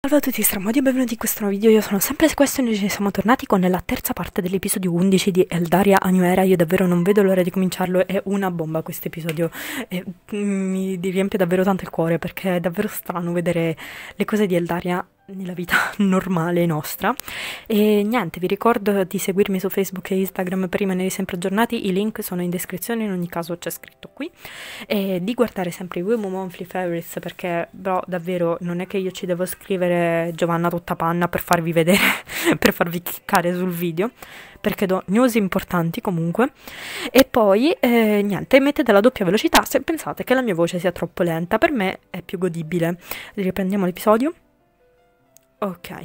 Salve a tutti stramodi e benvenuti in questo nuovo video, io sono sempre questo e noi siamo tornati con la terza parte dell'episodio 11 di Eldaria Anuera, io davvero non vedo l'ora di cominciarlo, è una bomba questo episodio, mm, mi riempie davvero tanto il cuore perché è davvero strano vedere le cose di Eldaria nella vita normale nostra. E niente, vi ricordo di seguirmi su Facebook e Instagram per rimanere sempre aggiornati, i link sono in descrizione, in ogni caso c'è scritto qui, e di guardare sempre i Women Monthly Favorites perché, però, davvero non è che io ci devo scrivere Giovanna tutta panna per farvi vedere, per farvi cliccare sul video, perché do news importanti comunque. E poi, eh, niente, mettete la doppia velocità se pensate che la mia voce sia troppo lenta, per me è più godibile. Riprendiamo l'episodio. Ok.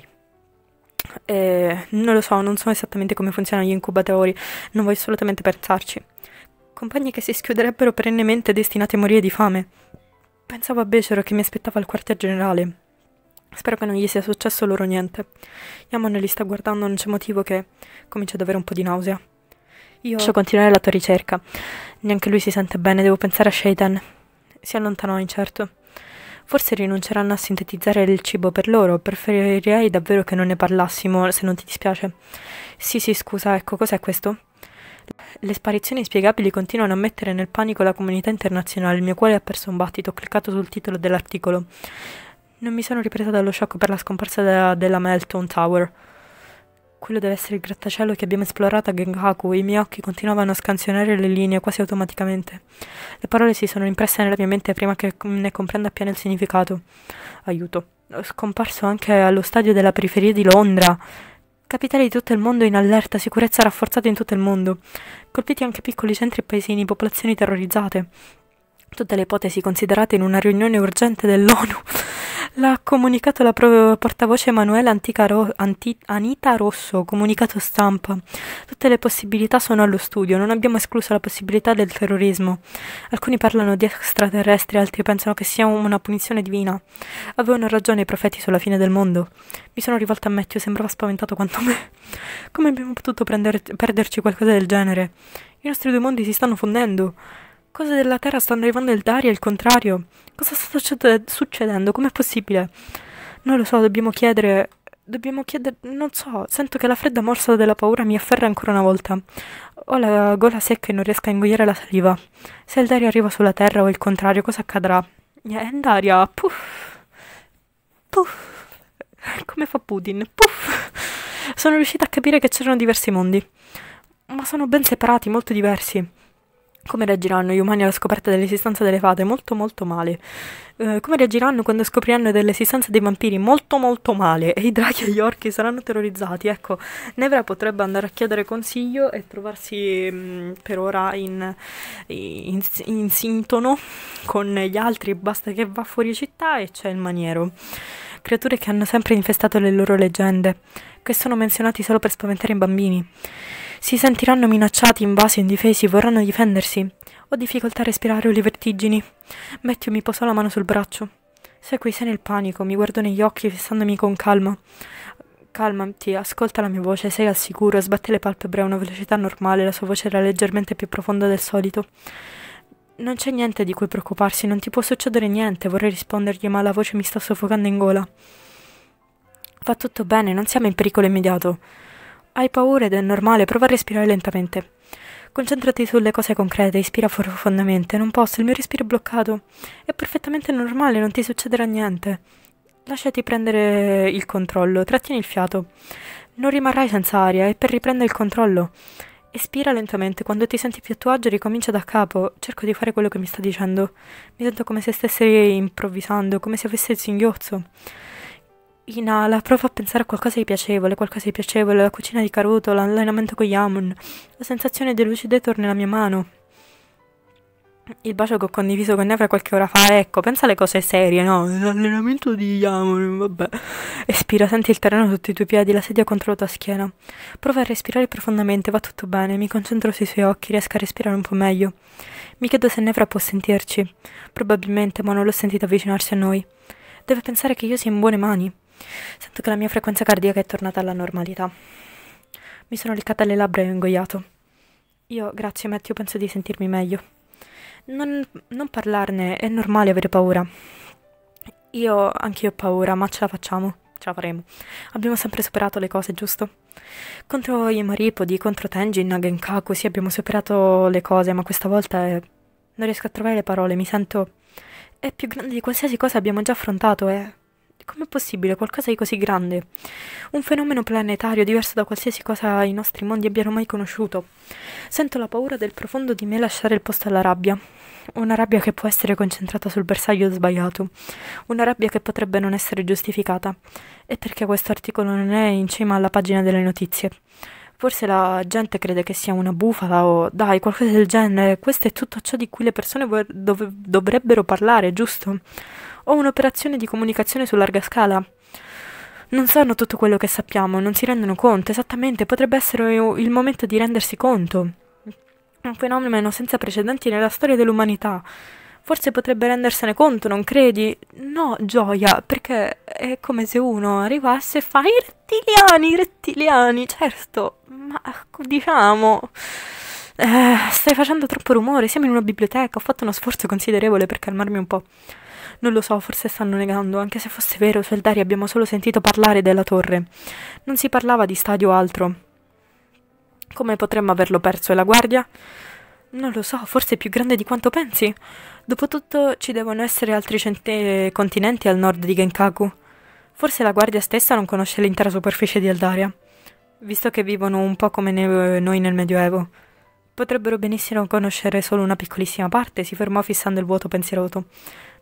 Eh, non lo so, non so esattamente come funzionano gli incubatori, non voglio assolutamente pensarci. Compagni che si schiuderebbero perennemente destinati a morire di fame. Pensavo a Becero che mi aspettava al quartier generale. Spero che non gli sia successo loro niente. Yamon li sta guardando, non c'è motivo che comincia ad avere un po' di nausea. Io... Lascio continuare la tua ricerca. Neanche lui si sente bene, devo pensare a Shaitan. Si allontanò incerto. Forse rinunceranno a sintetizzare il cibo per loro, preferirei davvero che non ne parlassimo, se non ti dispiace. Sì, sì, scusa, ecco, cos'è questo? Le sparizioni inspiegabili continuano a mettere nel panico la comunità internazionale. Il mio cuore ha perso un battito. Ho cliccato sul titolo dell'articolo. Non mi sono ripresa dallo shock per la scomparsa della, della Melton Tower. Quello deve essere il grattacielo che abbiamo esplorato a Genghaku. i miei occhi continuavano a scansionare le linee quasi automaticamente. Le parole si sono impresse nella mia mente prima che ne comprenda appieno il significato. Aiuto. scomparso anche allo stadio della periferia di Londra. Capitale di tutto il mondo in allerta, sicurezza rafforzata in tutto il mondo. Colpiti anche piccoli centri e paesini, popolazioni terrorizzate. Tutte le ipotesi considerate in una riunione urgente dell'ONU. L'ha comunicato la portavoce Emanuele Ro Anti Anita Rosso, comunicato stampa. Tutte le possibilità sono allo studio, non abbiamo escluso la possibilità del terrorismo. Alcuni parlano di extraterrestri, altri pensano che sia una punizione divina. Avevano ragione i profeti sulla fine del mondo. Mi sono rivolta a Matthew, sembrava spaventato quanto me. Come abbiamo potuto perderci qualcosa del genere? I nostri due mondi si stanno fondendo. Cose della Terra stanno arrivando il Dari al contrario. Cosa sta succedendo? Com'è possibile? Non lo so, dobbiamo chiedere... Dobbiamo chiedere... Non so, sento che la fredda morsa della paura mi afferra ancora una volta. Ho la gola secca e non riesco a ingoiare la saliva. Se il Daria arriva sulla Terra o il contrario, cosa accadrà? Endaria, puff! Puff! Come fa Putin? Puff! Sono riuscita a capire che c'erano diversi mondi. Ma sono ben separati, molto diversi. Come reagiranno gli umani alla scoperta dell'esistenza delle fate? Molto molto male. Uh, come reagiranno quando scopriranno dell'esistenza dei vampiri? Molto molto male. E i draghi e gli orchi saranno terrorizzati. Ecco, Nevra potrebbe andare a chiedere consiglio e trovarsi mh, mm, per ora in, in, in, sintono con gli altri. Basta che va fuori città e c'è il maniero. Creature che hanno sempre infestato le loro leggende che sono menzionati solo per spaventare i bambini. Si sentiranno minacciati, invasi indifesi, vorranno difendersi. Ho difficoltà a respirare, ho le vertigini. Matthew mi posò la mano sul braccio. Seguì se nel panico, mi guardò negli occhi, fissandomi con calma. Calmati, ascolta la mia voce, sei al sicuro, sbatte le palpebre a una velocità normale, la sua voce era leggermente più profonda del solito. Non c'è niente di cui preoccuparsi, non ti può succedere niente, vorrei rispondergli, ma la voce mi sta soffocando in gola. Va tutto bene, non siamo in pericolo immediato. Hai paura ed è normale, prova a respirare lentamente. Concentrati sulle cose concrete, ispira profondamente. Non posso, il mio respiro è bloccato. È perfettamente normale, non ti succederà niente. Lasciati prendere il controllo, trattieni il fiato. Non rimarrai senza aria è per riprendere il controllo. Espira lentamente, quando ti senti più a tuo agio ricomincia da capo. Cerco di fare quello che mi sta dicendo. Mi sento come se stessi improvvisando, come se avessi il singhiozzo inala, prova a pensare a qualcosa di piacevole, qualcosa di piacevole, la cucina di Caruto, l'allenamento con Yamun. La sensazione di lucidità torna nella mia mano. Il bacio che ho condiviso con Nefra qualche ora fa, ecco, pensa alle cose serie, no? L'allenamento di Yamun, vabbè. Espira, senti il terreno sotto i tuoi piedi, la sedia contro la tua schiena. Prova a respirare profondamente, va tutto bene, mi concentro sui suoi occhi, riesco a respirare un po' meglio. Mi chiedo se Nefra può sentirci. Probabilmente, ma non l'ho sentita avvicinarsi a noi. Deve pensare che io sia in buone mani. Sento che la mia frequenza cardiaca è tornata alla normalità. Mi sono leccata le labbra e ho ingoiato. Io, grazie Matthew, penso di sentirmi meglio. Non, non parlarne, è normale avere paura. Io, anch'io ho paura, ma ce la facciamo. Ce la faremo. Abbiamo sempre superato le cose, giusto? Contro i Maripodi, contro Tenjin, Nagenkaku, sì, abbiamo superato le cose, ma questa volta è... non riesco a trovare le parole, mi sento... È più grande di qualsiasi cosa abbiamo già affrontato, è... Com'è possibile qualcosa di così grande? Un fenomeno planetario diverso da qualsiasi cosa i nostri mondi abbiano mai conosciuto. Sento la paura del profondo di me lasciare il posto alla rabbia. Una rabbia che può essere concentrata sul bersaglio sbagliato. Una rabbia che potrebbe non essere giustificata. E perché questo articolo non è in cima alla pagina delle notizie? Forse la gente crede che sia una bufala o dai, qualcosa del genere. Questo è tutto ciò di cui le persone dov dovrebbero parlare, giusto? o un'operazione di comunicazione su larga scala. Non sanno tutto quello che sappiamo, non si rendono conto, esattamente, potrebbe essere il momento di rendersi conto. Un fenomeno senza precedenti nella storia dell'umanità. Forse potrebbe rendersene conto, non credi? No, gioia, perché è come se uno arrivasse e fa i rettiliani, i rettiliani, certo, ma ecco, diciamo... Eh, stai facendo troppo rumore, siamo in una biblioteca, ho fatto uno sforzo considerevole per calmarmi un po'. Non lo so, forse stanno negando, anche se fosse vero, su Eldari abbiamo solo sentito parlare della torre. Non si parlava di stadio o altro. Come potremmo averlo perso e la guardia? Non lo so, forse è più grande di quanto pensi. Dopotutto ci devono essere altri cent- continenti al nord di Genkaku. Forse la guardia stessa non conosce l'intera superficie di Eldaria, visto che vivono un po' come ne- noi nel Medioevo. Potrebbero benissimo conoscere solo una piccolissima parte, si fermò fissando il vuoto pensieroso.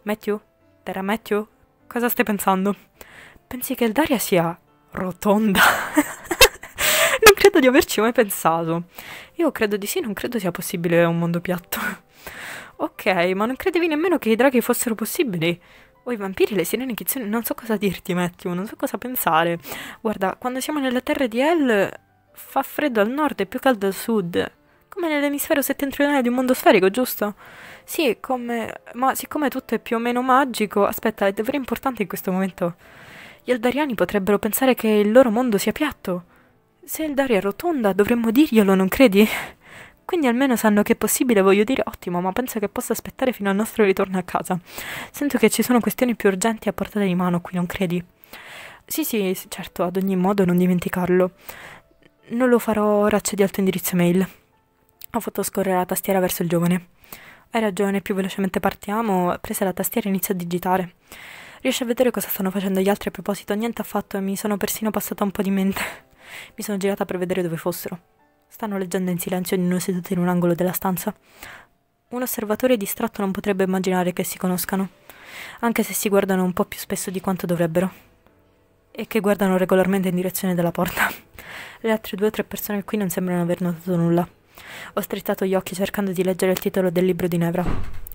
Matthew, era Matthew? Cosa stai pensando? Pensi che il Daria sia rotonda? non credo di averci mai pensato. Io credo di sì, non credo sia possibile un mondo piatto. ok, ma non credevi nemmeno che i draghi fossero possibili? O i vampiri, le sirene, chizzoni, non so cosa dirti, Matthew, non so cosa pensare. Guarda, quando siamo nelle terre di El fa freddo al nord e più caldo al sud come nell'emisfero settentrionale di un mondo sferico, giusto? Sì, come... ma siccome tutto è più o meno magico, aspetta, è davvero importante in questo momento. Gli Eldariani potrebbero pensare che il loro mondo sia piatto. Se Eldaria è rotonda, dovremmo dirglielo, non credi? Quindi almeno sanno che è possibile, voglio dire, ottimo, ma penso che possa aspettare fino al nostro ritorno a casa. Sento che ci sono questioni più urgenti a portata di mano qui, non credi? Sì, sì, certo, ad ogni modo non dimenticarlo. Non lo farò ora, c'è di alto indirizzo mail ho fatto scorrere la tastiera verso il giovane. Hai ragione, più velocemente partiamo, prese la tastiera e iniziò a digitare. Riesci a vedere cosa stanno facendo gli altri a proposito? Niente affatto e mi sono persino passata un po' di mente. mi sono girata per vedere dove fossero. Stanno leggendo in silenzio ognuno seduto in un angolo della stanza. Un osservatore distratto non potrebbe immaginare che si conoscano, anche se si guardano un po' più spesso di quanto dovrebbero. E che guardano regolarmente in direzione della porta. Le altre due o tre persone qui non sembrano aver notato nulla. Ho strizzato gli occhi cercando di leggere il titolo del libro di Nevra.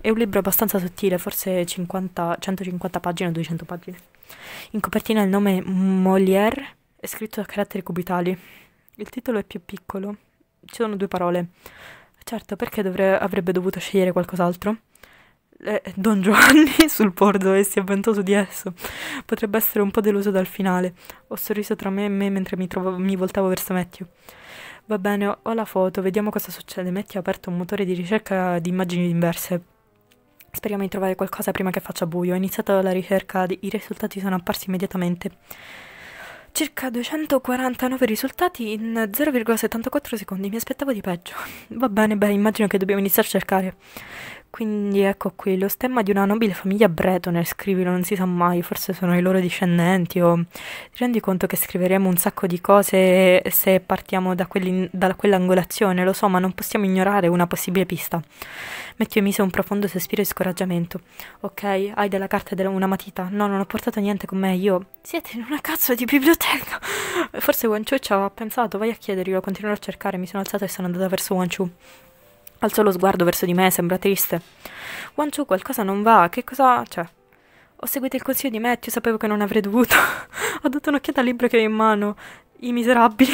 È un libro abbastanza sottile, forse 50, 150 pagine o 200 pagine. In copertina il nome Molière è scritto a caratteri cubitali. Il titolo è più piccolo. Ci sono due parole. Certo, perché dovre- avrebbe dovuto scegliere qualcos'altro? Eh, Don Giovanni sul bordo e si è avventato di esso. Potrebbe essere un po' deluso dal finale. Ho sorriso tra me e me mentre mi, trovo- mi voltavo verso Matthew. Va bene, ho la foto, vediamo cosa succede. Metti aperto un motore di ricerca di immagini inverse. Speriamo di trovare qualcosa prima che faccia buio. Ho iniziato la ricerca, i risultati sono apparsi immediatamente. Circa 249 risultati in 0,74 secondi, mi aspettavo di peggio. Va bene, beh, immagino che dobbiamo iniziare a cercare. Quindi ecco qui, lo stemma di una nobile famiglia bretone, scrivilo, non si sa mai, forse sono i loro discendenti o... Ti rendi conto che scriveremo un sacco di cose se partiamo da, da quell'angolazione, lo so, ma non possiamo ignorare una possibile pista. Matthew emise un profondo sospiro di scoraggiamento. Ok, hai della carta e della, una matita? No, non ho portato niente con me, io... Siete in una cazzo di biblioteca! Forse Wanchu ci aveva pensato, vai a chiederglielo, continuerò a cercare, mi sono alzata e sono andata verso Wanchu. Alzò lo sguardo verso di me, sembra triste. Guanciù, qualcosa non va, che cosa c'è? Cioè, ho seguito il consiglio di Matthew, sapevo che non avrei dovuto. Ho dato un'occhiata al libro che avevo in mano. I miserabili.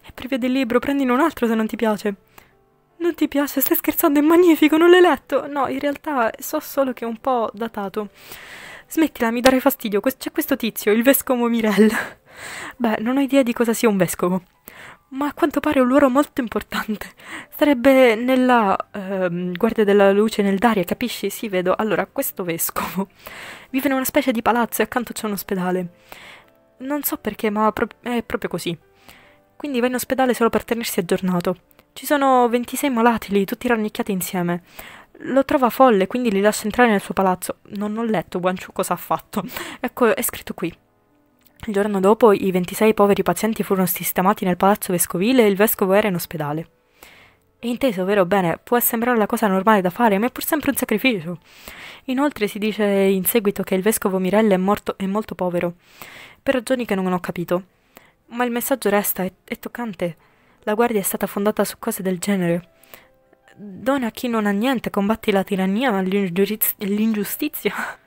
È privo del libro, prendine un altro se non ti piace. Non ti piace? Stai scherzando, è magnifico, non l'hai letto? No, in realtà so solo che è un po' datato. Smettila, mi dare fastidio. C'è questo tizio, il vescovo Mirel. Beh, non ho idea di cosa sia un vescovo, ma a quanto pare è un luogo molto importante. Sarebbe nella ehm, guardia della luce nel Daria, capisci? Sì, vedo. Allora, questo vescovo vive in una specie di palazzo e accanto c'è un ospedale. Non so perché, ma pro è proprio così. Quindi va in ospedale solo per tenersi aggiornato. Ci sono 26 malati lì, tutti rannicchiati insieme. Lo trova folle, quindi li lascia entrare nel suo palazzo. Non ho letto Guanciu cosa ha fatto. Ecco, è scritto qui. Il giorno dopo i 26 poveri pazienti furono sistemati nel palazzo vescovile e il vescovo era in ospedale. E inteso, vero bene, può sembrare la cosa normale da fare, ma è pur sempre un sacrificio. Inoltre si dice in seguito che il vescovo Mirella è morto e molto povero, per ragioni che non ho capito. Ma il messaggio resta, è, è toccante. La guardia è stata fondata su cose del genere. Dona a chi non ha niente, combatti la tirannia, l'ingiustizia.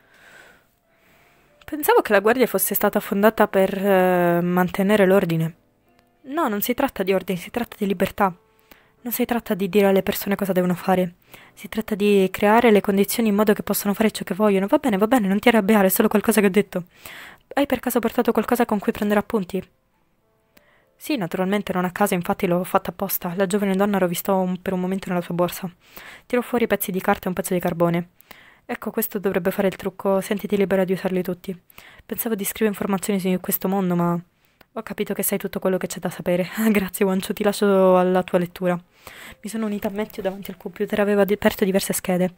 Pensavo che la guardia fosse stata fondata per eh, mantenere l'ordine. No, non si tratta di ordine, si tratta di libertà. Non si tratta di dire alle persone cosa devono fare. Si tratta di creare le condizioni in modo che possano fare ciò che vogliono. Va bene, va bene, non ti arrabbiare, è solo qualcosa che ho detto. Hai per caso portato qualcosa con cui prendere appunti? Sì, naturalmente, non a caso, infatti l'ho fatta apposta. La giovane donna rovistò un, per un momento nella sua borsa. Tirò fuori pezzi di carta e un pezzo di carbone. Ecco, questo dovrebbe fare il trucco, sentiti libera di usarli tutti. Pensavo di scrivere informazioni su questo mondo, ma ho capito che sai tutto quello che c'è da sapere. Grazie, Wancio, ti lascio alla tua lettura. Mi sono unita a Matthew davanti al computer, aveva aperto diverse schede.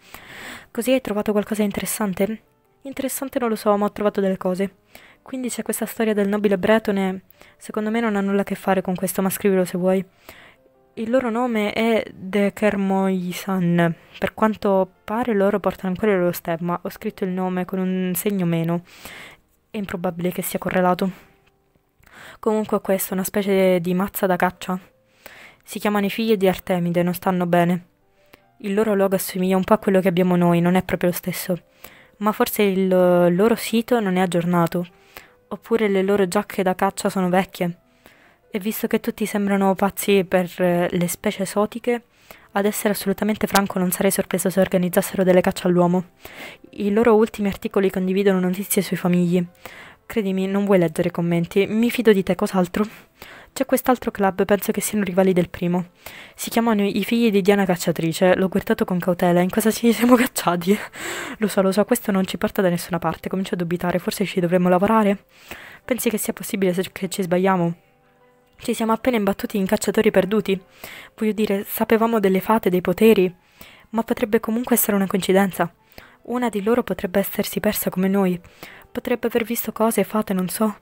Così hai trovato qualcosa di interessante? Interessante non lo so, ma ho trovato delle cose. Quindi c'è questa storia del nobile bretone. Secondo me non ha nulla a che fare con questo, ma scrivilo se vuoi. Il loro nome è Kermoisan. Per quanto pare loro portano ancora il loro stemma. Ho scritto il nome con un segno meno. È improbabile che sia correlato. Comunque questo è una specie di mazza da caccia. Si chiamano i figli di Artemide, non stanno bene. Il loro logo assomiglia un po' a quello che abbiamo noi, non è proprio lo stesso. Ma forse il loro sito non è aggiornato. Oppure le loro giacche da caccia sono vecchie. E visto che tutti sembrano pazzi per eh, le specie esotiche, ad essere assolutamente franco non sarei sorpreso se organizzassero delle cacce all'uomo. I loro ultimi articoli condividono notizie sui famigli. Credimi, non vuoi leggere i commenti, mi fido di te, cos'altro? C'è quest'altro club, penso che siano rivali del primo. Si chiamano i figli di Diana Cacciatrice, l'ho guardato con cautela, in cosa ci siamo cacciati? lo so, lo so, questo non ci porta da nessuna parte, comincio a dubitare, forse ci dovremmo lavorare. Pensi che sia possibile se, che ci sbagliamo? Ci siamo appena imbattuti in cacciatori perduti. Voglio dire, sapevamo delle fate, dei poteri, ma potrebbe comunque essere una coincidenza. Una di loro potrebbe essersi persa come noi, potrebbe aver visto cose fate, non so,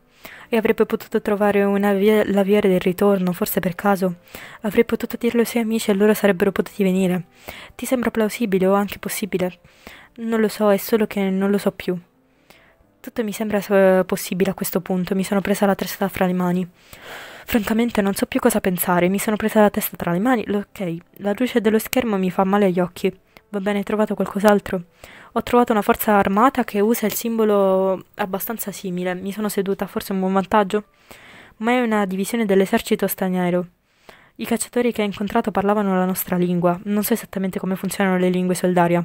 e avrebbe potuto trovare una via, la via del ritorno, forse per caso. Avrei potuto dirlo ai suoi amici e loro sarebbero potuti venire. Ti sembra plausibile o anche possibile? Non lo so, è solo che non lo so più. Tutto mi sembra eh, possibile a questo punto, mi sono presa la testa fra le mani. Francamente non so più cosa pensare, mi sono presa la testa tra le mani. Ok, la luce dello schermo mi fa male agli occhi. Va bene, hai trovato qualcos'altro? Ho trovato una forza armata che usa il simbolo abbastanza simile. Mi sono seduta, forse è un buon vantaggio. Ma è una divisione dell'esercito straniero. I cacciatori che ho incontrato parlavano la nostra lingua. Non so esattamente come funzionano le lingue soldaria.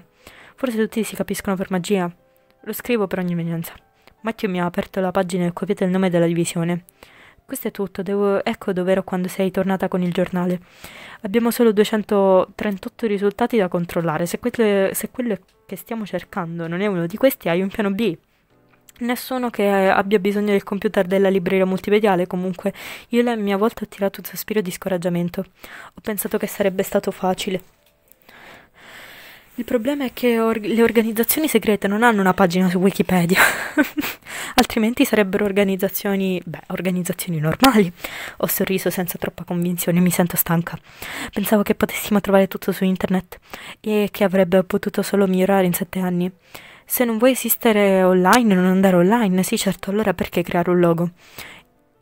Forse tutti si capiscono per magia. Lo scrivo per ogni emergenza. Macchio mi ha aperto la pagina e copiato il nome della divisione. Questo è tutto, devo... ecco ero quando sei tornata con il giornale. Abbiamo solo 238 risultati da controllare. Se quello, se quello che stiamo cercando non è uno di questi, hai un piano B. Nessuno che abbia bisogno del computer della libreria multimediale, comunque io a mia volta ho tirato un sospiro di scoraggiamento. Ho pensato che sarebbe stato facile. Il problema è che or- le organizzazioni segrete non hanno una pagina su Wikipedia, altrimenti sarebbero organizzazioni, beh, organizzazioni normali. Ho sorriso senza troppa convinzione, mi sento stanca. Pensavo che potessimo trovare tutto su internet e che avrebbe potuto solo migliorare in sette anni. Se non vuoi esistere online, non andare online, sì certo, allora perché creare un logo?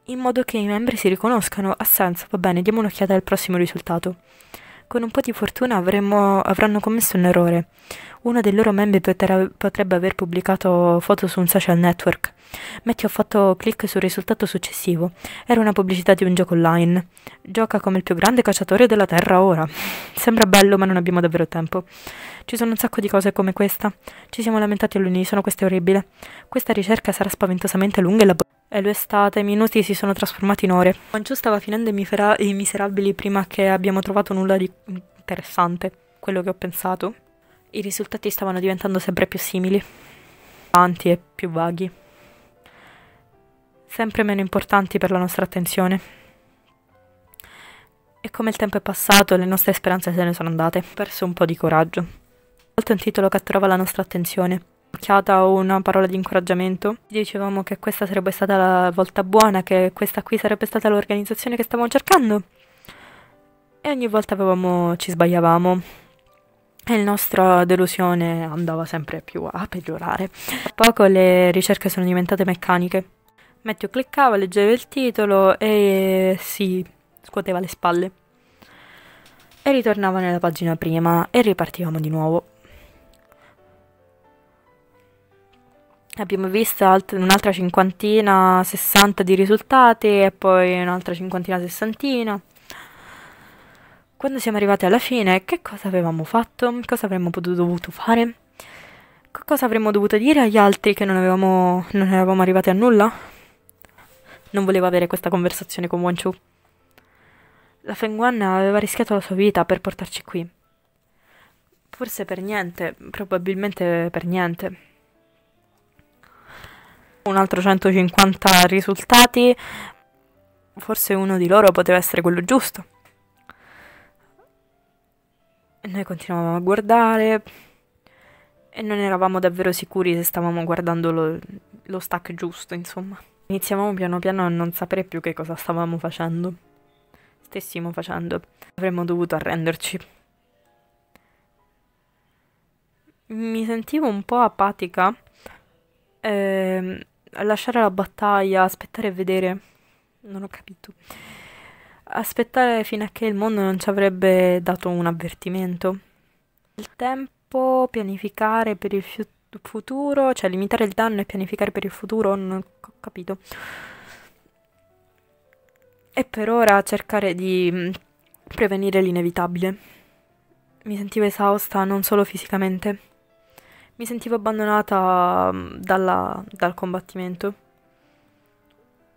In modo che i membri si riconoscano, ha senso, va bene, diamo un'occhiata al prossimo risultato. Con un po' di fortuna avremmo, avranno commesso un errore. Uno dei loro membri potrebbe aver pubblicato foto su un social network. Matthew ha fatto clic sul risultato successivo. Era una pubblicità di un gioco online. Gioca come il più grande cacciatore della Terra ora. Sembra bello, ma non abbiamo davvero tempo. Ci sono un sacco di cose come questa. Ci siamo lamentati all'unisono, questo è orribile. Questa ricerca sarà spaventosamente lunga e laboriosa. È l'estate, i minuti si sono trasformati in ore. Manciù stava finendo i, i miserabili prima che abbiamo trovato nulla di interessante, quello che ho pensato. I risultati stavano diventando sempre più simili, tanti e più vaghi, sempre meno importanti per la nostra attenzione. E come il tempo è passato, le nostre speranze se ne sono andate. Ho perso un po' di coraggio. A volte un titolo catturava la nostra attenzione un'occhiata o una parola di incoraggiamento. Dicevamo che questa sarebbe stata la volta buona, che questa qui sarebbe stata l'organizzazione che stavamo cercando. E ogni volta avevamo, ci sbagliavamo e la nostra delusione andava sempre più a peggiorare. A poco le ricerche sono diventate meccaniche. Matthew cliccava, leggeva il titolo e si scuoteva le spalle. E ritornava nella pagina prima e ripartivamo di nuovo. abbiamo visto alt- un'altra cinquantina, sessanta di risultati e poi un'altra cinquantina, sessantina. Quando siamo arrivati alla fine, che cosa avevamo fatto? Cosa avremmo potuto, dovuto fare? Che cosa avremmo dovuto dire agli altri che non, avevamo, non eravamo arrivati a nulla? Non volevo avere questa conversazione con Wanchu. La Fengwan aveva rischiato la sua vita per portarci qui. Forse per niente, probabilmente per niente un altro 150 risultati, forse uno di loro poteva essere quello giusto. E noi continuavamo a guardare e non eravamo davvero sicuri se stavamo guardando lo, lo stack giusto, insomma. Iniziavamo piano piano a non sapere più che cosa stavamo facendo. Stessimo facendo. Avremmo dovuto arrenderci. Mi sentivo un po' apatica. Ehm lasciare la battaglia, aspettare e vedere. Non ho capito. Aspettare fino a che il mondo non ci avrebbe dato un avvertimento. Il tempo, pianificare per il futuro, cioè limitare il danno e pianificare per il futuro, non ho capito. E per ora cercare di mm, prevenire l'inevitabile. Mi sentivo esausta non solo fisicamente mi sentivo abbandonata mm, dalla, dal combattimento.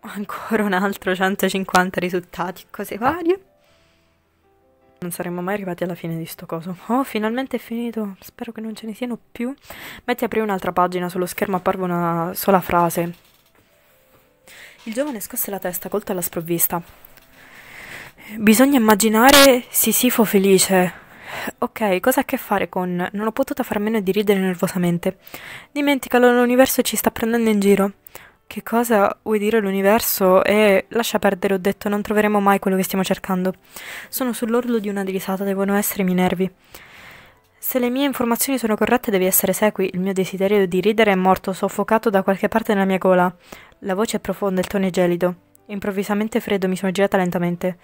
Ancora un altro 150 risultati, cose varie. Non saremmo mai arrivati alla fine di sto coso. Oh, finalmente è finito. Spero che non ce ne siano più. Metti a aprire un'altra pagina, sullo schermo apparve una sola frase. Il giovane scosse la testa colto alla sprovvista. Bisogna immaginare Sisifo felice. Ok, cosa ha a che fare con... Non ho potuto far meno di ridere nervosamente. Dimenticalo, l'universo ci sta prendendo in giro. Che cosa vuoi dire l'universo? E eh, lascia perdere, ho detto, non troveremo mai quello che stiamo cercando. Sono sull'orlo di una risata, devono essere i miei nervi. Se le mie informazioni sono corrette, devi essere sequi. Il mio desiderio di ridere è morto, soffocato da qualche parte nella mia gola. La voce è profonda, il tono è gelido. Improvvisamente freddo, mi sono girata lentamente.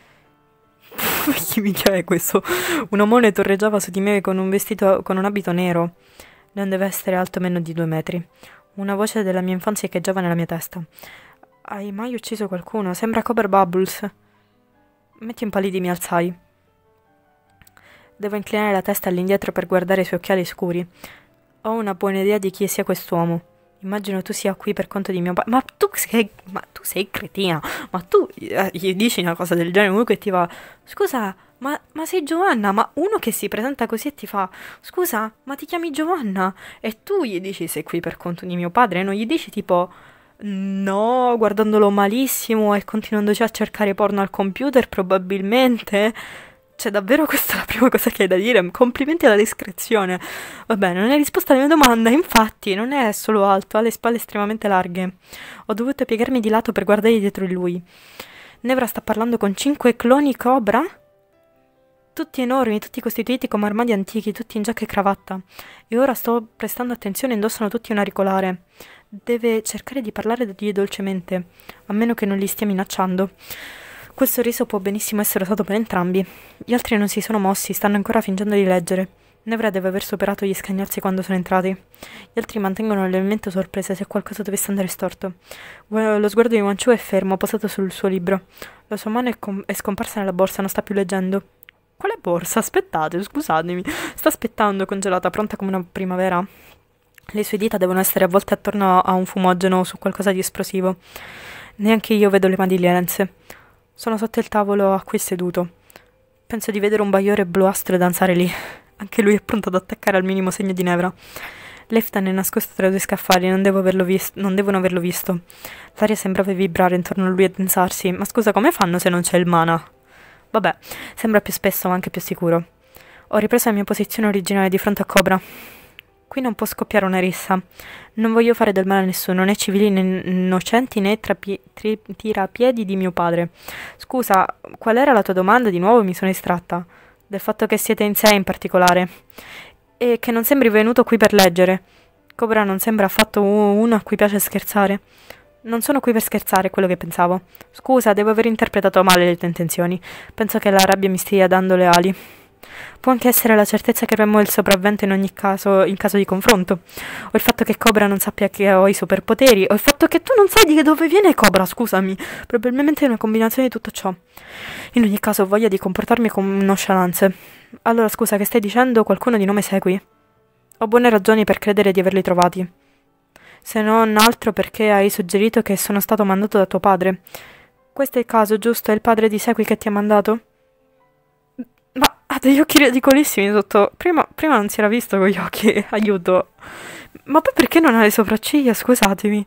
Chi mica è questo? Un omone torreggiava su di me con un vestito con un abito nero. Non deve essere alto meno di due metri. Una voce della mia infanzia echeggiava nella mia testa. Hai mai ucciso qualcuno? Sembra Cobra Bubbles. Metti un palidi, mi alzai. Devo inclinare la testa all'indietro per guardare i suoi occhiali scuri. Ho una buona idea di chi sia quest'uomo. Immagino tu sia qui per conto di mio padre. Ma tu sei. Ma tu sei cretina. Ma tu eh, gli dici una cosa del genere. Uno che ti va. Scusa, ma, ma, sei Giovanna? Ma uno che si presenta così e ti fa. Scusa, ma ti chiami Giovanna? E tu gli dici sei qui per conto di mio padre. E non gli dici tipo. No, guardandolo malissimo e continuandoci cioè a cercare porno al computer, probabilmente. Cioè, davvero questa è la prima cosa che hai da dire? Complimenti alla discrezione. Vabbè, non hai risposto alla mia domanda, infatti, non è solo alto, ha le spalle estremamente larghe. Ho dovuto piegarmi di lato per guardare dietro di lui. Nevra sta parlando con cinque cloni cobra? Tutti enormi, tutti costituiti come armadi antichi, tutti in giacca e cravatta. E ora sto prestando attenzione, indossano tutti un auricolare. Deve cercare di parlare di dolcemente, a meno che non li stia minacciando. Questo riso può benissimo essere usato per entrambi. Gli altri non si sono mossi, stanno ancora fingendo di leggere. Nevra deve aver superato gli scagnozzi quando sono entrati. Gli altri mantengono levemente sorpresa se qualcosa dovesse andare storto. Lo sguardo di Wanciu è fermo, posato sul suo libro. La sua mano è, è scomparsa nella borsa, non sta più leggendo. Quale borsa? Aspettate, scusatemi. Sta aspettando, congelata, pronta come una primavera. Le sue dita devono essere avvolte attorno a un fumogeno o su qualcosa di esplosivo. Neanche io vedo le mani di Lenze. Sono sotto il tavolo a cui è seduto. Penso di vedere un bagliore bluastro danzare lì. Anche lui è pronto ad attaccare al minimo segno di Nevra. Leftan è nascosto tra due scaffali, non, devo averlo vist- non devono averlo visto. L'aria sembrava vibrare intorno a lui e tensarsi. Ma scusa, come fanno se non c'è il mana? Vabbè, sembra più spesso ma anche più sicuro. Ho ripreso la mia posizione originale di fronte a Cobra. Qui non può scoppiare una rissa. Non voglio fare del male a nessuno, né civili né innocenti né trapi- tri- tirapiedi di mio padre. Scusa, qual era la tua domanda? Di nuovo mi sono estratta. Del fatto che siete in sé in particolare. E che non sembri venuto qui per leggere. Cobra non sembra affatto uno a cui piace scherzare. Non sono qui per scherzare, quello che pensavo. Scusa, devo aver interpretato male le tue intenzioni. Penso che la rabbia mi stia dando le ali. Può anche essere la certezza che avremmo il sopravvento in ogni caso, in caso di confronto, o il fatto che Cobra non sappia che ho i superpoteri, o il fatto che tu non sai di dove viene Cobra, scusami. Probabilmente è una combinazione di tutto ciò. In ogni caso ho voglia di comportarmi con nonchalance. Allora scusa, che stai dicendo? Qualcuno di nome segui? Ho buone ragioni per credere di averli trovati. Se non altro perché hai suggerito che sono stato mandato da tuo padre. Questo è il caso, giusto? È il padre di Sequi che ti ha mandato? degli occhi ridicolissimi sotto. Prima, prima non si era visto con gli occhi, aiuto. Ma poi perché non ha le sopracciglia? Scusatemi.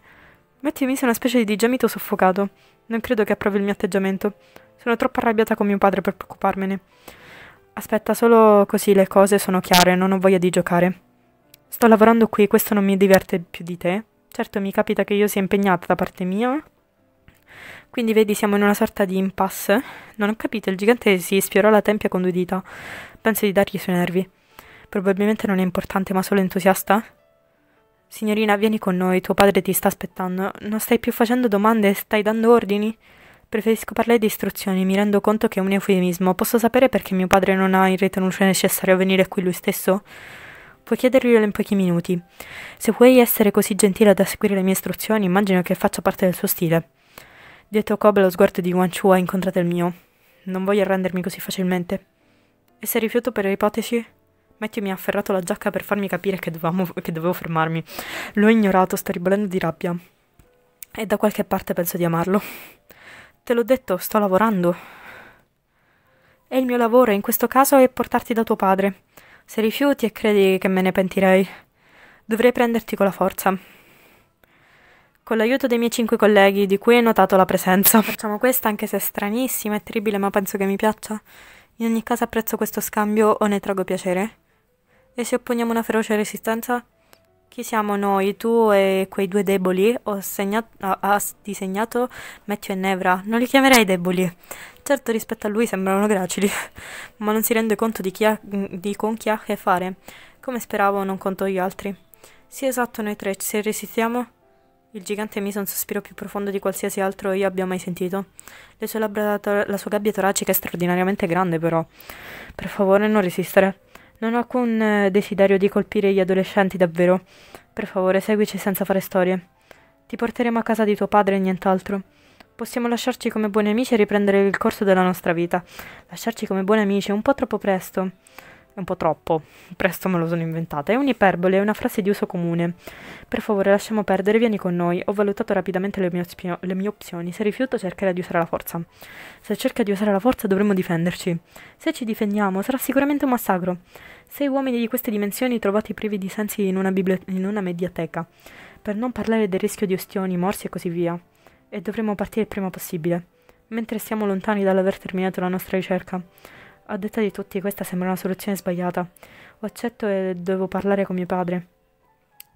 Mettimi su una specie di gemito soffocato. Non credo che approvi il mio atteggiamento. Sono troppo arrabbiata con mio padre per preoccuparmene. Aspetta, solo così le cose sono chiare, non ho voglia di giocare. Sto lavorando qui, questo non mi diverte più di te. Certo mi capita che io sia impegnata da parte mia, quindi vedi, siamo in una sorta di impasse. Non ho capito, il gigante si sfiorò la tempia con due dita. Penso di dargli sui nervi. Probabilmente non è importante, ma solo entusiasta? Signorina, vieni con noi, tuo padre ti sta aspettando. Non stai più facendo domande, stai dando ordini? Preferisco parlare di istruzioni, mi rendo conto che è un eufemismo. Posso sapere perché mio padre non ha in ritenuto necessario venire qui lui stesso? Puoi chiederglielo in pochi minuti. Se vuoi essere così gentile da seguire le mie istruzioni, immagino che faccia parte del suo stile. Dietro Cobb lo sguardo di Wan Chu ha incontrato il mio. Non voglio arrendermi così facilmente. E se rifiuto per ipotesi? Matthew mi ha afferrato la giacca per farmi capire che, dovevamo, che dovevo fermarmi. L'ho ignorato, sto ribollendo di rabbia. E da qualche parte penso di amarlo. Te l'ho detto, sto lavorando. E il mio lavoro in questo caso è portarti da tuo padre. Se rifiuti e credi che me ne pentirei, dovrei prenderti con la forza con l'aiuto dei miei cinque colleghi di cui è notato la presenza. Facciamo questa anche se è stranissima e terribile, ma penso che mi piaccia. In ogni caso apprezzo questo scambio o ne trago piacere. E se opponiamo una feroce resistenza? Chi siamo noi, tu e quei due deboli? Ho segnato, ha disegnato Matthew e Nevra. Non li chiamerei deboli. Certo, rispetto a lui sembrano gracili, ma non si rende conto di, chi ha, di con chi ha a che fare. Come speravo, non conto gli altri. Sì, esatto, noi tre, se resistiamo... Il gigante mise un sospiro più profondo di qualsiasi altro io abbia mai sentito. Le sue labbra, la sua gabbia toracica è straordinariamente grande, però. Per favore, non resistere. Non ho alcun eh, desiderio di colpire gli adolescenti, davvero. Per favore, seguici senza fare storie. Ti porteremo a casa di tuo padre e nient'altro. Possiamo lasciarci come buoni amici e riprendere il corso della nostra vita. Lasciarci come buoni amici è un po' troppo presto. È un po' troppo, presto me lo sono inventata. È un'iperbole, è una frase di uso comune. Per favore, lasciamo perdere, vieni con noi. Ho valutato rapidamente le mie, le mie opzioni. Se rifiuto, cercherà di usare la forza. Se cerca di usare la forza, dovremmo difenderci. Se ci difendiamo, sarà sicuramente un massacro. Sei uomini di queste dimensioni trovati privi di sensi in una, in una mediateca. Per non parlare del rischio di ustioni, morsi e così via. E dovremmo partire il prima possibile mentre siamo lontani dall'aver terminato la nostra ricerca. A detta di tutti, questa sembra una soluzione sbagliata. Lo accetto e devo parlare con mio padre.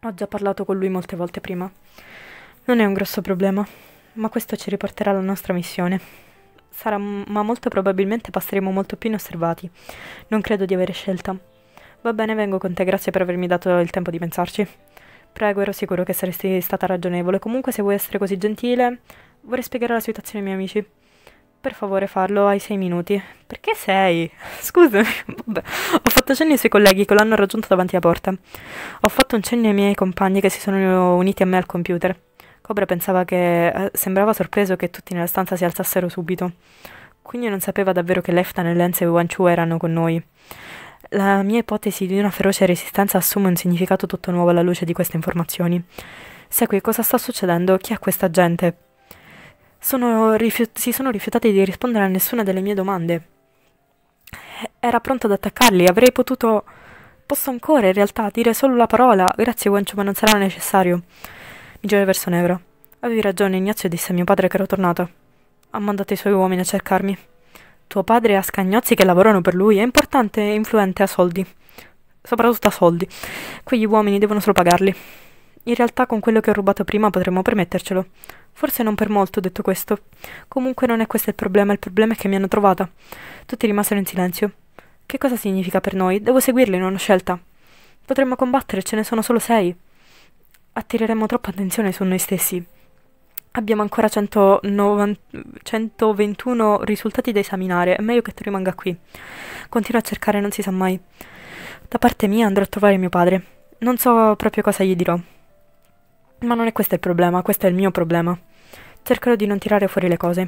Ho già parlato con lui molte volte prima. Non è un grosso problema, ma questo ci riporterà alla nostra missione. Sarà, ma molto probabilmente passeremo molto più inosservati. Non credo di avere scelta. Va bene, vengo con te, grazie per avermi dato il tempo di pensarci. Prego, ero sicuro che saresti stata ragionevole. Comunque, se vuoi essere così gentile, vorrei spiegare la situazione ai miei amici per favore farlo ai 6 minuti. Perché sei? Scusami, vabbè. Ho fatto cenno ai suoi colleghi che l'hanno raggiunto davanti alla porta. Ho fatto un cenno ai miei compagni che si sono uniti a me al computer. Cobra pensava che... Eh, sembrava sorpreso che tutti nella stanza si alzassero subito. Quindi non sapeva davvero che Leftan e Lenz e Wanchu erano con noi. La mia ipotesi di una feroce resistenza assume un significato tutto nuovo alla luce di queste informazioni. Segui cosa sta succedendo, chi è questa gente, sono si sono rifiutati di rispondere a nessuna delle mie domande. Era pronto ad attaccarli, avrei potuto... Posso ancora, in realtà, dire solo la parola. Grazie, Guancio, ma non sarà necessario. Mi giro verso Nevro. Avevi ragione, Ignazio disse a mio padre che ero tornato. Ha mandato i suoi uomini a cercarmi. Tuo padre ha scagnozzi che lavorano per lui, è importante e influente, ha soldi. Soprattutto ha soldi. Quegli uomini devono solo pagarli. In realtà con quello che ho rubato prima potremmo permettercelo. Forse non per molto, detto questo. Comunque non è questo il problema, il problema è che mi hanno trovata. Tutti rimasero in silenzio. Che cosa significa per noi? Devo seguirli, in una scelta. Potremmo combattere, ce ne sono solo sei. Attireremmo troppa attenzione su noi stessi. Abbiamo ancora 190, 121 risultati da esaminare, è meglio che tu rimanga qui. Continua a cercare, non si sa mai. Da parte mia andrò a trovare mio padre. Non so proprio cosa gli dirò. Ma non è questo il problema, questo è il mio problema. Cercherò di non tirare fuori le cose.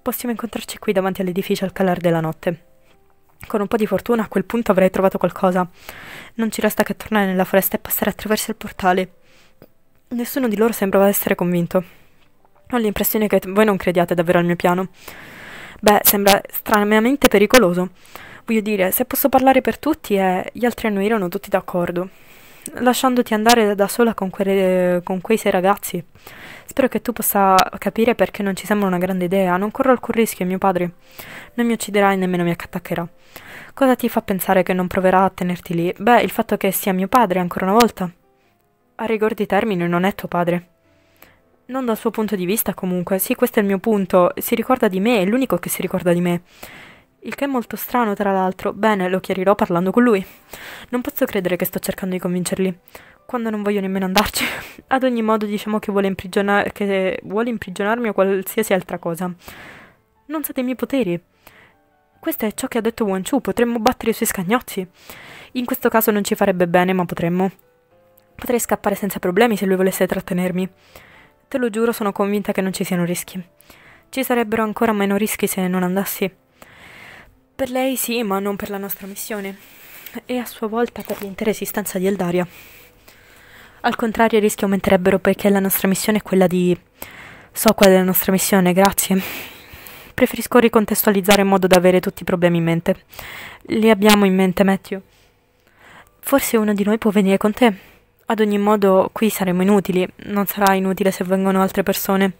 Possiamo incontrarci qui davanti all'edificio al calar della notte. Con un po' di fortuna a quel punto avrei trovato qualcosa. Non ci resta che tornare nella foresta e passare attraverso il portale. Nessuno di loro sembrava essere convinto. Ho l'impressione che voi non crediate davvero al mio piano. Beh, sembra stranamente pericoloso. Voglio dire, se posso parlare per tutti, eh, gli altri annuirono tutti d'accordo lasciandoti andare da sola con, que- con quei sei ragazzi. Spero che tu possa capire perché non ci sembra una grande idea. Non corro alcun rischio, mio padre. Non mi ucciderà e nemmeno mi attaccherà. Cosa ti fa pensare che non proverà a tenerti lì? Beh, il fatto che sia mio padre, ancora una volta. A rigor di termine, non è tuo padre. Non dal suo punto di vista, comunque. Sì, questo è il mio punto. Si ricorda di me, è l'unico che si ricorda di me. Il che è molto strano, tra l'altro. Bene, lo chiarirò parlando con lui. Non posso credere che sto cercando di convincerli. Quando non voglio nemmeno andarci. Ad ogni modo, diciamo che vuole, imprigionar- che vuole imprigionarmi o qualsiasi altra cosa. Non sa dei miei poteri. Questo è ciò che ha detto Wan Chu. Potremmo battere i suoi scagnozzi. In questo caso non ci farebbe bene, ma potremmo. Potrei scappare senza problemi se lui volesse trattenermi. Te lo giuro, sono convinta che non ci siano rischi. Ci sarebbero ancora meno rischi se non andassi. Per lei sì, ma non per la nostra missione. E a sua volta per l'intera esistenza di Eldaria. Al contrario, i rischi aumenterebbero perché la nostra missione è quella di. So qual è la nostra missione, grazie. Preferisco ricontestualizzare in modo da avere tutti i problemi in mente. Li abbiamo in mente, Matthew. Forse uno di noi può venire con te. Ad ogni modo, qui saremo inutili. Non sarà inutile se vengono altre persone.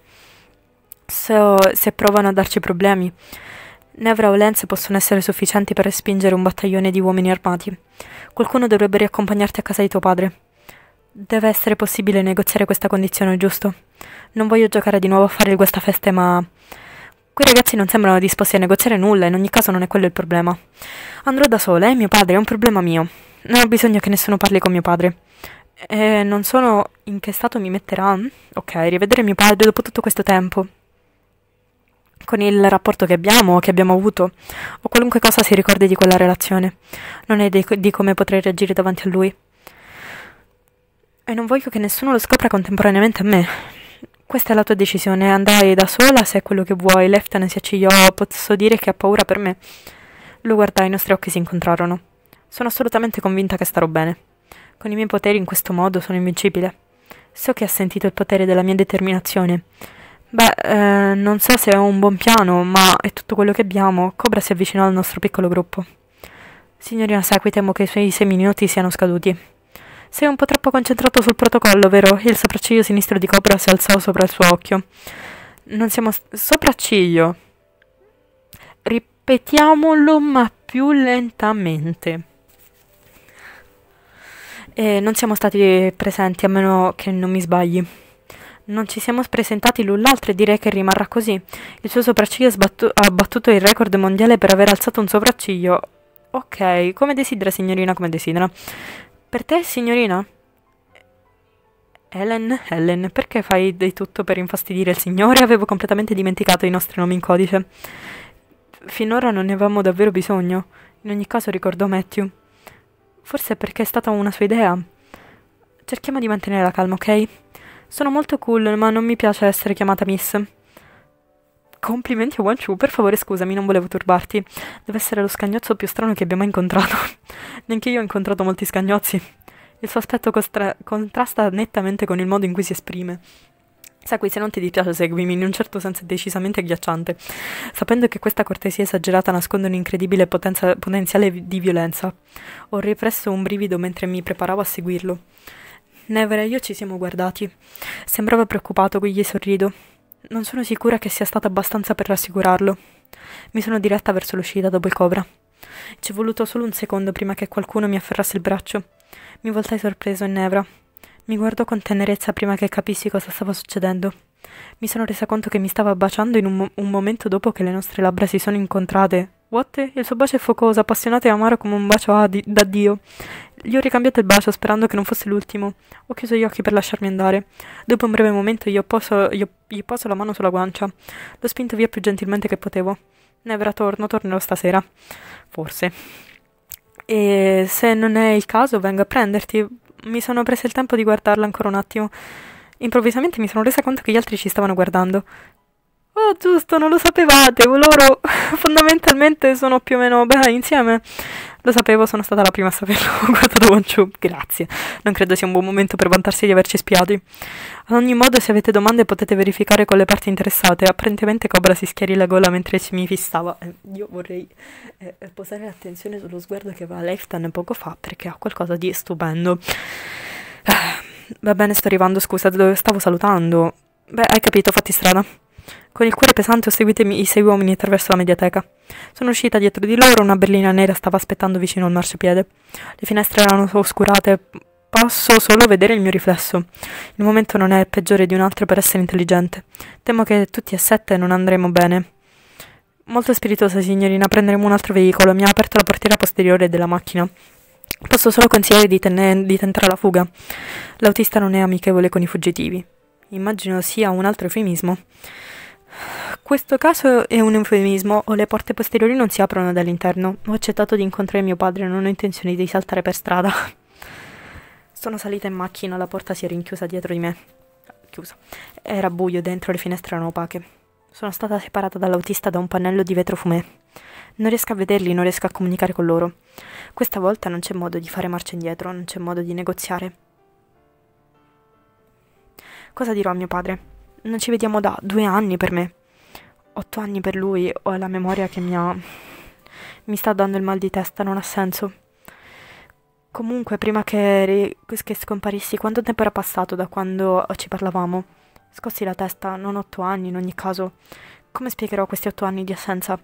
So, se provano a darci problemi. Nevra o Lenz possono essere sufficienti per respingere un battaglione di uomini armati. Qualcuno dovrebbe riaccompagnarti a casa di tuo padre. Deve essere possibile negoziare questa condizione, giusto? Non voglio giocare di nuovo a fare il guastafeste, ma... Quei ragazzi non sembrano disposti a negoziare nulla, in ogni caso non è quello il problema. Andrò da sola, è eh, mio padre, è un problema mio. Non ho bisogno che nessuno parli con mio padre. E non sono in che stato mi metterà? Mm? Ok, rivedere mio padre dopo tutto questo tempo con il rapporto che abbiamo o che abbiamo avuto, o qualunque cosa si ricordi di quella relazione. Non è di, di come potrei reagire davanti a lui. E non voglio che nessuno lo scopra contemporaneamente a me. Questa è la tua decisione, andrai da sola se è quello che vuoi. Leftan si accigliò, posso dire che ha paura per me. Lo guardai, i nostri occhi si incontrarono. Sono assolutamente convinta che starò bene. Con i miei poteri in questo modo sono invincibile. So che ha sentito il potere della mia determinazione Beh, eh, non so se è un buon piano, ma è tutto quello che abbiamo. Cobra si avvicinò al nostro piccolo gruppo. Signorina Sacqui, temo che i suoi sei minuti siano scaduti. Sei un po' troppo concentrato sul protocollo, vero? Il sopracciglio sinistro di Cobra si alzò sopra il suo occhio. Non siamo... Sopracciglio! Ripetiamolo, ma più lentamente. E eh, non siamo stati presenti, a meno che non mi sbagli. Non ci siamo presentati l'un l'altro e direi che rimarrà così. Il suo sopracciglio ha battuto il record mondiale per aver alzato un sopracciglio. Ok, come desidera, signorina, come desidera. Per te, signorina? Helen, Helen, perché fai di tutto per infastidire il signore? Avevo completamente dimenticato i nostri nomi in codice. Finora non ne avevamo davvero bisogno. In ogni caso ricordo Matthew. Forse perché è stata una sua idea. Cerchiamo di mantenere la calma, ok? Sono molto cool, ma non mi piace essere chiamata Miss. Complimenti a Wanchu, per favore scusami, non volevo turbarti. Deve essere lo scagnozzo più strano che abbia mai incontrato. Neanche io ho incontrato molti scagnozzi. Il suo aspetto contrasta nettamente con il modo in cui si esprime. Sai qui, se non ti dispiace seguimi, in un certo senso è decisamente agghiacciante, sapendo che questa cortesia esagerata nasconde un un'incredibile potenziale di violenza. Ho represso un brivido mentre mi preparavo a seguirlo. Never e io ci siamo guardati. Sembrava preoccupato, quindi gli sorrido. Non sono sicura che sia stata abbastanza per rassicurarlo. Mi sono diretta verso l'uscita dopo il cobra. Ci è voluto solo un secondo prima che qualcuno mi afferrasse il braccio. Mi voltai sorpreso in nevra. Mi guardò con tenerezza prima che capissi cosa stava succedendo. Mi sono resa conto che mi stava baciando in un, mo un momento dopo che le nostre labbra si sono incontrate. What? Il suo bacio è focoso, appassionato e amaro come un bacio ah, da Dio. Gli ho ricambiato il bacio sperando che non fosse l'ultimo. Ho chiuso gli occhi per lasciarmi andare. Dopo un breve momento gli, poso, gli, ho, gli poso la mano sulla guancia. L'ho spinto via più gentilmente che potevo. Nevera, torno, tornerò stasera. Forse. E se non è il caso, vengo a prenderti. Mi sono presa il tempo di guardarla ancora un attimo. Improvvisamente mi sono resa conto che gli altri ci stavano guardando. Oh, giusto, non lo sapevate. Loro fondamentalmente sono più o meno beh, insieme. Lo sapevo, sono stata la prima a saperlo. Guardato Wonchu, grazie. Non credo sia un buon momento per vantarsi di averci spiati. Ad ogni modo, se avete domande potete verificare con le parti interessate. Apparentemente Cobra si schiarì la gola mentre ci mi fissava. Eh, io vorrei eh, eh posare l'attenzione sullo sguardo che va a Lifetime poco fa perché ha qualcosa di stupendo. Eh, va bene, sto arrivando, scusa, dove stavo salutando. Beh, hai capito, fatti strada. Con il cuore pesante ho seguito i sei uomini attraverso la mediateca. Sono uscita dietro di loro, una berlina nera stava aspettando vicino al marciapiede. Le finestre erano oscurate, posso solo vedere il mio riflesso. Il momento non è peggiore di un altro per essere intelligente. Temo che tutti e sette non andremo bene. Molto spiritosa, signorina, prenderemo un altro veicolo. Mi ha aperto la portiera posteriore della macchina. Posso solo consigliare di, tenne- di tentare la fuga. L'autista non è amichevole con i fuggitivi. Immagino sia un altro eufemismo. Questo caso è un eufemismo, o le porte posteriori non si aprono dall'interno. Ho accettato di incontrare mio padre, e non ho intenzione di saltare per strada. Sono salita in macchina, la porta si è rinchiusa dietro di me. Chiusa. Era buio dentro, le finestre erano opache. Sono stata separata dall'autista da un pannello di vetro fumé. Non riesco a vederli, non riesco a comunicare con loro. Questa volta non c'è modo di fare marcia indietro, non c'è modo di negoziare. Cosa dirò a mio padre? Non ci vediamo da due anni per me otto anni per lui o è la memoria che mi ha... mi sta dando il mal di testa, non ha senso. Comunque, prima che, ri... che scomparissi, quanto tempo era passato da quando ci parlavamo? Scossi la testa, non otto anni in ogni caso. Come spiegherò questi otto anni di assenza?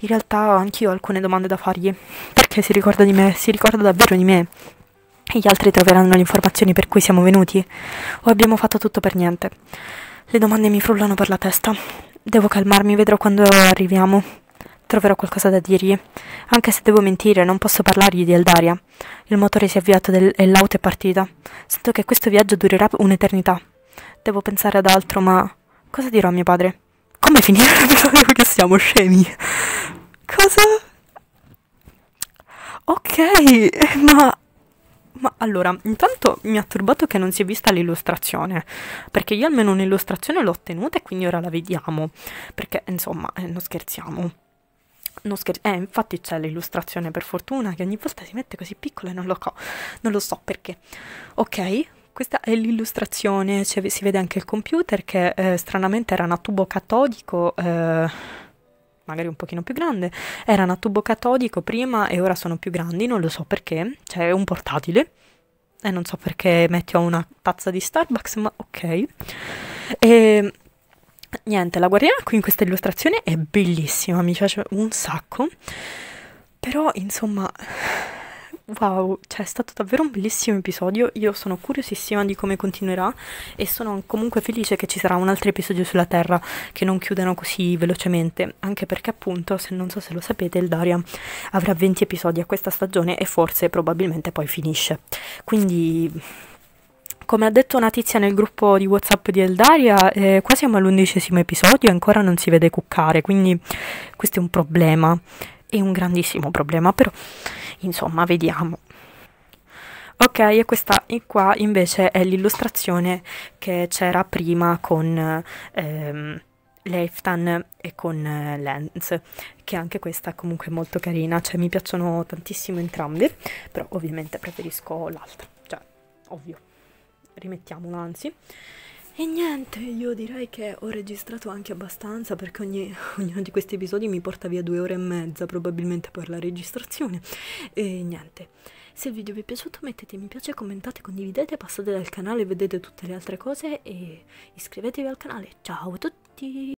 In realtà anch'io ho alcune domande da fargli. Perché si ricorda di me? Si ricorda davvero di me? E gli altri troveranno le informazioni per cui siamo venuti? O abbiamo fatto tutto per niente? Le domande mi frullano per la testa. Devo calmarmi, vedrò quando arriviamo. Troverò qualcosa da dirgli. Anche se devo mentire, non posso parlargli di Eldaria. Il motore si è avviato del- e l'auto è partita. Sento che questo viaggio durerà un'eternità. Devo pensare ad altro, ma. Cosa dirò a mio padre? Come finirà il finire che siamo scemi? Cosa? Ok, ma ma allora, intanto mi ha turbato che non si è vista l'illustrazione, perché io almeno un'illustrazione l'ho ottenuta e quindi ora la vediamo, perché insomma, eh, non scherziamo. Non scher- eh, infatti c'è l'illustrazione per fortuna che ogni volta si mette così piccola e non lo, co- non lo so perché. Ok, questa è l'illustrazione, cioè, si vede anche il computer che eh, stranamente era una tubo catodico. Eh, magari un pochino più grande, erano a tubo catodico prima e ora sono più grandi, non lo so perché, c'è cioè, un portatile e non so perché metto una tazza di Starbucks, ma ok. E niente, la guardiana qui in questa illustrazione è bellissima, mi piace un sacco, però insomma wow, cioè è stato davvero un bellissimo episodio, io sono curiosissima di come continuerà e sono comunque felice che ci sarà un altro episodio sulla Terra, che non chiudano così velocemente, anche perché appunto, se non so se lo sapete, il Daria avrà 20 episodi a questa stagione e forse probabilmente poi finisce. Quindi... Come ha detto una tizia nel gruppo di WhatsApp di Eldaria, eh, qua siamo all'undicesimo episodio e ancora non si vede cuccare, quindi questo è un problema. È un grandissimo problema, però insomma, vediamo. Ok, e questa qua invece è l'illustrazione che c'era prima con ehm, Leiftan e con eh, Lenz, che anche questa è comunque molto carina, cioè mi piacciono tantissimo entrambi, però ovviamente preferisco l'altra, cioè, ovvio. Rimettiamola anzi. E niente, io direi che ho registrato anche abbastanza perché ogni, ognuno di questi episodi mi porta via due ore e mezza probabilmente per la registrazione. E niente, se il video vi è piaciuto mettete mi piace, commentate, condividete, passate dal canale, vedete tutte le altre cose e iscrivetevi al canale. Ciao a tutti!